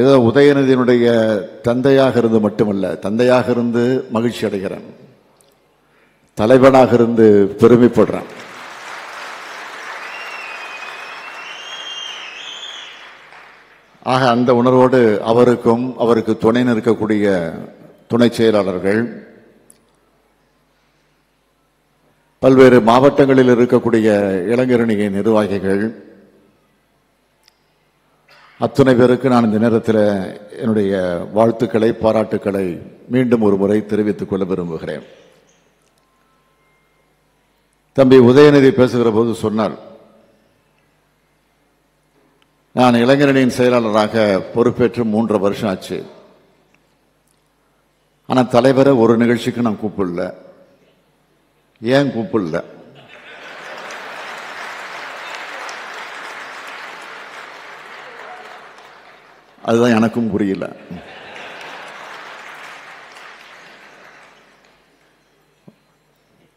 ஏதோ உதயநிதியினுடைய தந்தையாக இருந்து மட்டுமல்ல தந்தையாக இருந்து மகிழ்ச்சி அடைகிறேன் தலைவனாக இருந்து பெருமைப்படுறேன் ஆக அந்த உணர்வோடு அவருக்கும் அவருக்கு துணை நிற்கக்கூடிய துணை செயலாளர்கள் பல்வேறு மாவட்டங்களில் இருக்கக்கூடிய இளைஞரணியின் நிர்வாகிகள் அத்தனை பேருக்கு நான் இந்த நேரத்தில் என்னுடைய வாழ்த்துக்களை பாராட்டுக்களை மீண்டும் ஒரு முறை தெரிவித்துக் கொள்ள விரும்புகிறேன் தம்பி உதயநிதி பேசுகிற போது சொன்னார் நான் இளைஞரணியின் செயலாளராக பொறுப்பேற்று மூன்று வருஷம் ஆச்சு ஆனால் தலைவரை ஒரு நிகழ்ச்சிக்கு நான் கூப்பிடல ஏன் கூப்பிடல அதுதான் எனக்கும் புரியல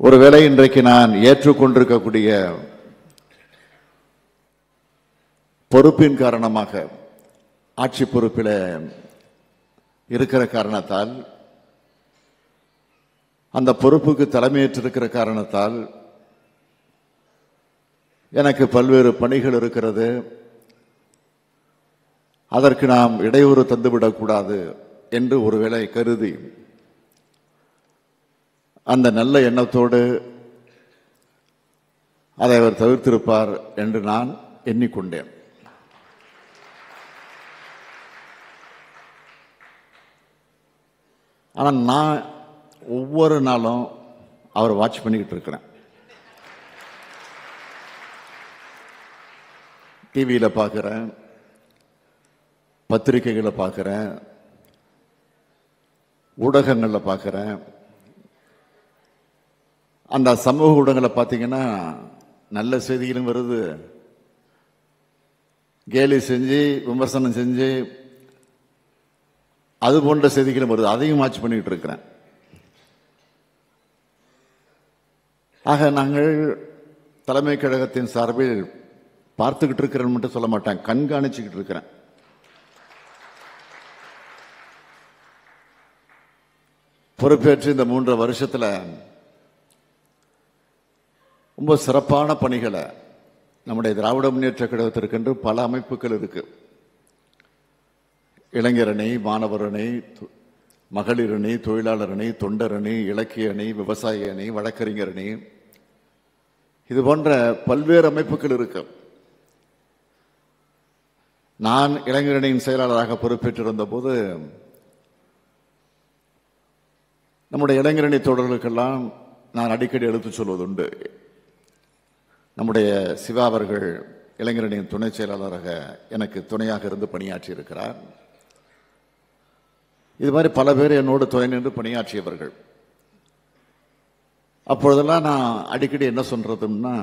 ஒருவேளை இன்றைக்கு நான் ஏற்றுக்கொண்டிருக்கக்கூடிய பொறுப்பின் காரணமாக ஆட்சி பொறுப்பில் இருக்கிற காரணத்தால் அந்த பொறுப்புக்கு தலைமையேற்றிருக்கிற காரணத்தால் எனக்கு பல்வேறு பணிகள் இருக்கிறது அதற்கு நாம் இடையூறு தந்துவிடக்கூடாது என்று ஒருவேளை கருதி அந்த நல்ல எண்ணத்தோடு அதை அவர் தவிர்த்திருப்பார் என்று நான் எண்ணிக்கொண்டேன் ஆனால் நான் ஒவ்வொரு நாளும் அவர் வாட்ச் பண்ணிக்கிட்டு இருக்கிறேன் டிவியில் பார்க்குறேன் பத்திரிகைகளை பார்க்குறேன் ஊடகங்களில் பார்க்குறேன் அந்த சமூக ஊடகங்களை பார்த்தீங்கன்னா நல்ல செய்திகளும் வருது கேலி செஞ்சு விமர்சனம் செஞ்சு அது போன்ற செய்திகளும் வருது அதையும் வாட்ச் பண்ணிட்டு இருக்கிறேன் ஆக நாங்கள் தலைமை கழகத்தின் சார்பில் பார்த்துக்கிட்டு இருக்கிறேன் மட்டும் சொல்ல மாட்டேன் கண்காணிச்சுக்கிட்டு இருக்கிறேன் பொறுப்பேற்று இந்த மூன்று வருஷத்தில் ரொம்ப சிறப்பான பணிகளை நம்முடைய திராவிட முன்னேற்ற கழகத்திற்கென்று பல அமைப்புகள் இருக்குது இளைஞரணி மாணவரணி மகளிரணி தொழிலாளரணி தொண்டரணி இலக்கிய அணி விவசாய அணி வழக்கறிஞர் அணி இது போன்ற பல்வேறு அமைப்புகள் இருக்கு நான் இளைஞரணியின் செயலாளராக பொறுப்பேற்றிருந்த போது நம்முடைய இளைஞரணி தோழர்களுக்கெல்லாம் நான் அடிக்கடி எடுத்து சொல்வதுண்டு நம்முடைய சிவா அவர்கள் இளைஞரணியின் துணை செயலாளராக எனக்கு துணையாக இருந்து பணியாற்றி இருக்கிறார் இது மாதிரி பல பேர் என்னோடு துணை நின்று பணியாற்றியவர்கள் அப்பொழுதெல்லாம் நான் அடிக்கடி என்ன சொல்கிறதுன்னா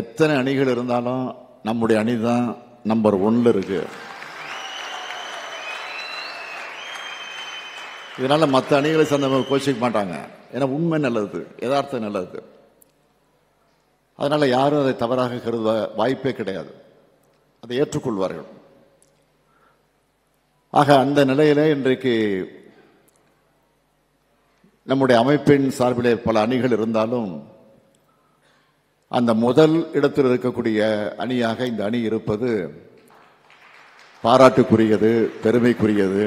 எத்தனை அணிகள் இருந்தாலும் நம்முடைய அணி தான் நம்பர் ஒன்னில் இருக்குது இதனால் மற்ற அணிகளை சேர்ந்த கோச்சிக்க மாட்டாங்க ஏன்னா உண்மை நல்லது யதார்த்தம் நல்லது அதனால் யாரும் அதை தவறாக கருத வாய்ப்பே கிடையாது அதை ஏற்றுக்கொள்வார்கள் ஆக அந்த நிலையில் இன்றைக்கு நம்முடைய அமைப்பின் சார்பிலே பல அணிகள் இருந்தாலும் அந்த முதல் இடத்தில் இருக்கக்கூடிய அணியாக இந்த அணி இருப்பது பாராட்டுக்குரியது பெருமைக்குரியது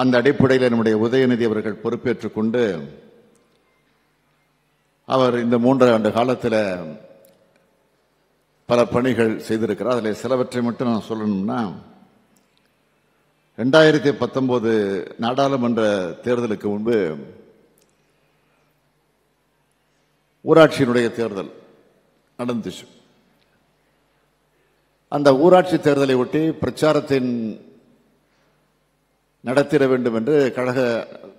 அந்த அடிப்படையில் நம்முடைய உதயநிதி அவர்கள் பொறுப்பேற்றுக் கொண்டு அவர் இந்த மூன்றரை ஆண்டு காலத்தில் பல பணிகள் செய்திருக்கிறார் அதில் சிலவற்றை மட்டும் நான் சொல்லணும்னா ரெண்டாயிரத்தி பத்தொம்போது நாடாளுமன்ற தேர்தலுக்கு முன்பு ஊராட்சியினுடைய தேர்தல் நடந்துச்சு அந்த ஊராட்சி தேர்தலை ஒட்டி பிரச்சாரத்தின் நடத்திட வேண்டும் என்று கழக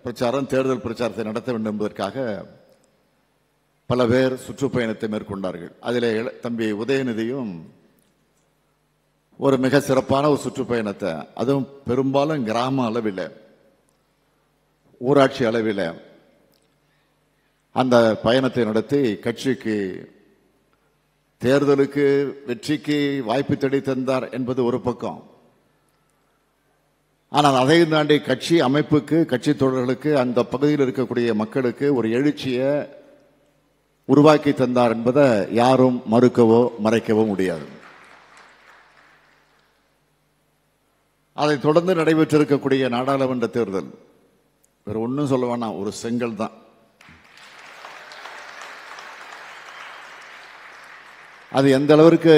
பிரச்சாரம் தேர்தல் பிரச்சாரத்தை நடத்த வேண்டும் என்பதற்காக பல பேர் சுற்றுப்பயணத்தை மேற்கொண்டார்கள் அதில் தம்பி உதயநிதியும் ஒரு மிக சிறப்பான ஒரு சுற்றுப்பயணத்தை அதுவும் பெரும்பாலும் கிராம அளவில் ஊராட்சி அளவில் அந்த பயணத்தை நடத்தி கட்சிக்கு தேர்தலுக்கு வெற்றிக்கு வாய்ப்பு தேடி தந்தார் என்பது ஒரு பக்கம் ஆனால் அதையும் தாண்டி கட்சி அமைப்புக்கு கட்சி தொடர்களுக்கு அந்த பகுதியில் இருக்கக்கூடிய மக்களுக்கு ஒரு எழுச்சியை உருவாக்கி தந்தார் என்பதை யாரும் மறுக்கவோ மறைக்கவோ முடியாது அதை தொடர்ந்து நடைபெற்றிருக்கக்கூடிய நாடாளுமன்ற தேர்தல் வேறு ஒன்றும் சொல்ல வேணாம் ஒரு செங்கல் தான் அது எந்த அளவிற்கு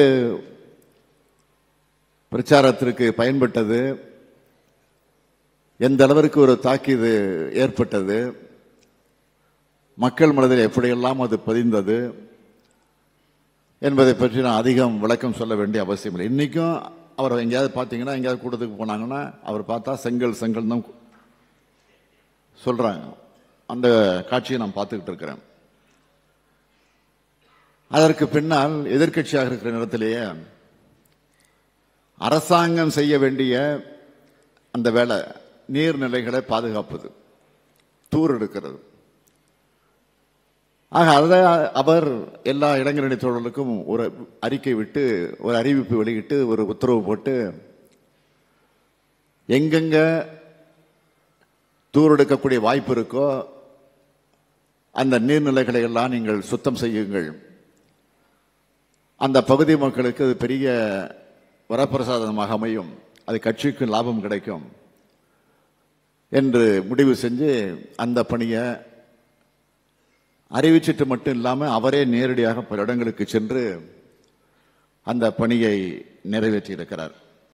பிரச்சாரத்திற்கு பயன்பட்டது எந்த அளவிற்கு ஒரு தாக்கீது ஏற்பட்டது மக்கள் மனதில் எப்படியெல்லாம் அது பதிந்தது என்பதை பற்றி நான் அதிகம் விளக்கம் சொல்ல வேண்டிய அவசியம் இல்லை இன்றைக்கும் அவரை எங்கேயாவது பார்த்தீங்கன்னா எங்கேயாவது கூட்டத்துக்கு போனாங்கன்னா அவர் பார்த்தா செங்கல் செங்கல் தான் சொல்கிறாங்க அந்த காட்சியை நான் பார்த்துக்கிட்டு இருக்கிறேன் அதற்கு பின்னால் எதிர்கட்சியாக இருக்கிற நேரத்திலேயே அரசாங்கம் செய்ய வேண்டிய அந்த வேலை நீர்நிலைகளை பாதுகாப்பது தூர் எடுக்கிறது ஆக அதை அவர் எல்லா இளைஞரணி தோழர்களுக்கும் ஒரு அறிக்கை விட்டு ஒரு அறிவிப்பு வெளியிட்டு ஒரு உத்தரவு போட்டு எங்கெங்க தூர் எடுக்கக்கூடிய வாய்ப்பு இருக்கோ அந்த நீர்நிலைகளை எல்லாம் நீங்கள் சுத்தம் செய்யுங்கள் அந்த பகுதி மக்களுக்கு அது பெரிய வரப்பிரசாதமாக அமையும் அது கட்சிக்கும் லாபம் கிடைக்கும் என்று முடிவு செஞ்சு அந்த பணியை அறிவிச்சிட்டு மட்டும் இல்லாமல் அவரே நேரடியாக பல இடங்களுக்கு சென்று அந்த பணியை நிறைவேற்றியிருக்கிறார்